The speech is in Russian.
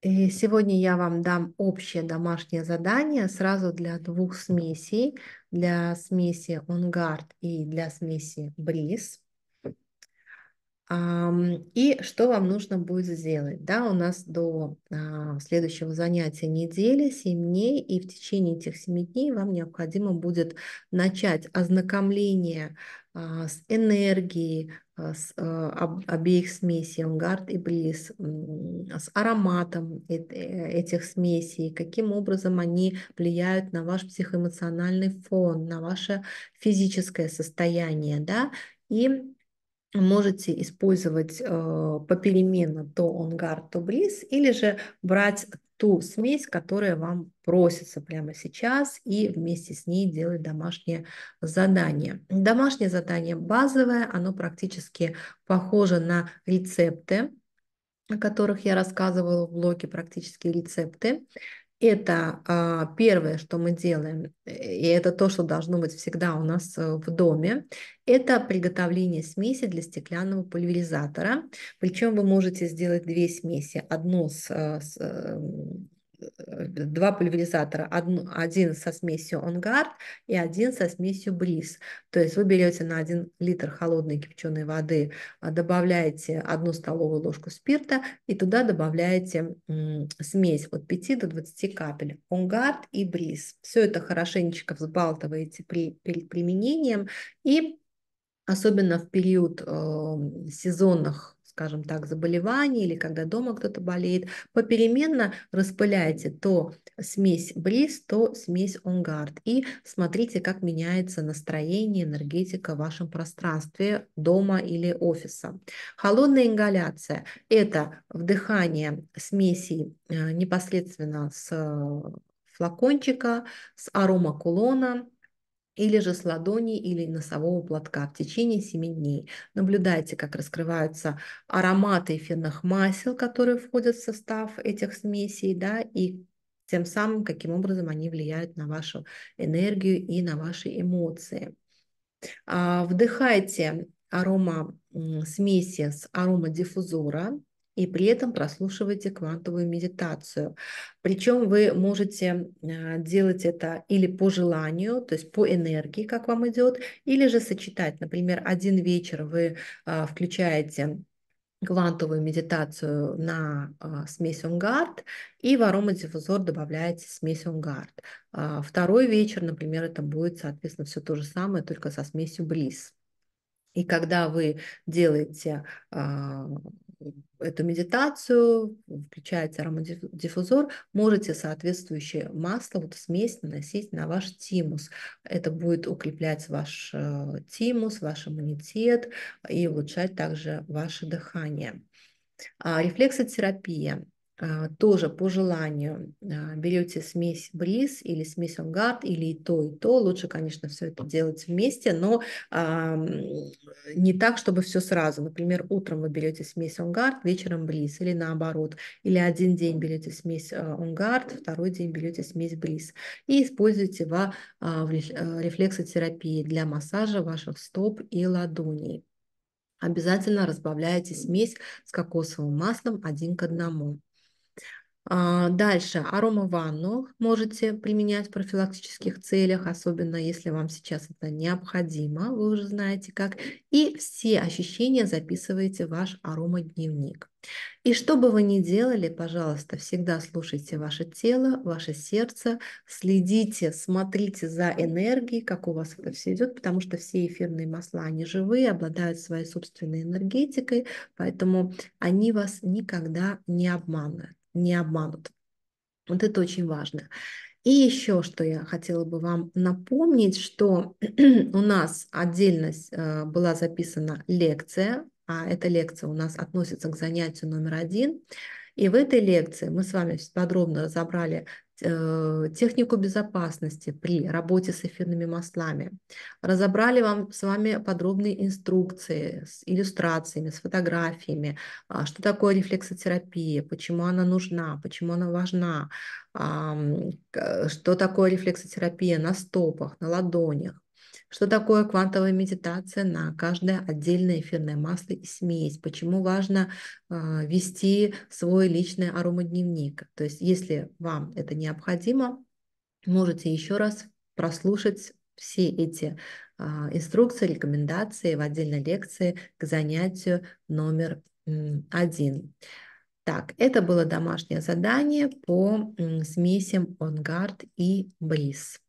И сегодня я вам дам общее домашнее задание сразу для двух смесей, для смеси онгард и для смеси бриз. И что вам нужно будет сделать? Да, у нас до а, следующего занятия недели 7 дней, и в течение этих 7 дней вам необходимо будет начать ознакомление а, с энергией, а, с а, обеих смесей ангард и близ, а, с ароматом э, этих смесей, каким образом они влияют на ваш психоэмоциональный фон, на ваше физическое состояние, да, и можете использовать э, попеременно то онгард, то бриз, или же брать ту смесь, которая вам просится прямо сейчас, и вместе с ней делать домашнее задание. Домашнее задание базовое, оно практически похоже на рецепты, о которых я рассказывала в блоге «Практические рецепты». Это а, первое, что мы делаем, и это то, что должно быть всегда у нас э, в доме, это приготовление смеси для стеклянного пульверизатора. Причем вы можете сделать две смеси. Одну с, э, с э, Э, два пульверизатора, один, один со смесью онгард и один со смесью бриз. То есть вы берете на 1 литр холодной кипяченой воды, а, добавляете одну столовую ложку спирта и туда добавляете смесь от 5 до 20 капель онгард и бриз. Все это хорошенечко взбалтываете при, перед применением и особенно в период э, сезонных скажем так, заболевание или когда дома кто-то болеет, попеременно распыляйте то смесь бриз, то смесь онгард. И смотрите, как меняется настроение, энергетика в вашем пространстве дома или офиса. Холодная ингаляция – это вдыхание смесей э, непосредственно с э, флакончика, с арома кулона, или же с ладони или носового платка в течение 7 дней. Наблюдайте, как раскрываются ароматы эфирных масел, которые входят в состав этих смесей, да, и тем самым, каким образом они влияют на вашу энергию и на ваши эмоции. А, вдыхайте арома смеси с аромадиффузора, и при этом прослушиваете квантовую медитацию. Причем вы можете а, делать это или по желанию, то есть по энергии, как вам идет, или же сочетать. Например, один вечер вы а, включаете квантовую медитацию на а, смесь Унгард и в аромадиффузор добавляете смесь Унгард. А, второй вечер, например, это будет, соответственно, все то же самое, только со смесью близ. И когда вы делаете а, эту медитацию, включается аромадиффузор, можете соответствующее масло, вот смесь наносить на ваш тимус. Это будет укреплять ваш э, тимус, ваш иммунитет и улучшать также ваше дыхание. А, рефлексотерапия а, тоже по желанию а, берете смесь бриз или смесь онгард или и то, и то. Лучше, конечно, все это делать вместе, но а, не так, чтобы все сразу. Например, утром вы берете смесь онгард, вечером бриз или наоборот. Или один день берете смесь а, онгард, второй день берете смесь бриз. И используйте во, в э, рефлексотерапии для массажа ваших стоп и ладоней. Обязательно разбавляйте смесь с кокосовым маслом один к одному. А, дальше арома ванну можете применять в профилактических целях, особенно если вам сейчас это необходимо, вы уже знаете как. И все ощущения записываете в ваш аромадневник. И что бы вы ни делали, пожалуйста, всегда слушайте ваше тело, ваше сердце, следите, смотрите за энергией, как у вас это все идет, потому что все эфирные масла, они живые, обладают своей собственной энергетикой, поэтому они вас никогда не обманывают не обманут. Вот это очень важно. И еще, что я хотела бы вам напомнить, что у нас отдельно э, была записана лекция, а эта лекция у нас относится к занятию номер один. И в этой лекции мы с вами подробно разобрали Э, технику безопасности при работе с эфирными маслами. Разобрали вам с вами подробные инструкции с иллюстрациями, с фотографиями, а, что такое рефлексотерапия, почему она нужна, почему она важна, что такое рефлексотерапия на стопах, на ладонях, что такое квантовая медитация на каждое отдельное эфирное масло и смесь? Почему важно э, вести свой личный аромадневник? То есть, если вам это необходимо, можете еще раз прослушать все эти э, инструкции, рекомендации в отдельной лекции к занятию номер один. Так, это было домашнее задание по смесям Онгард и Близ.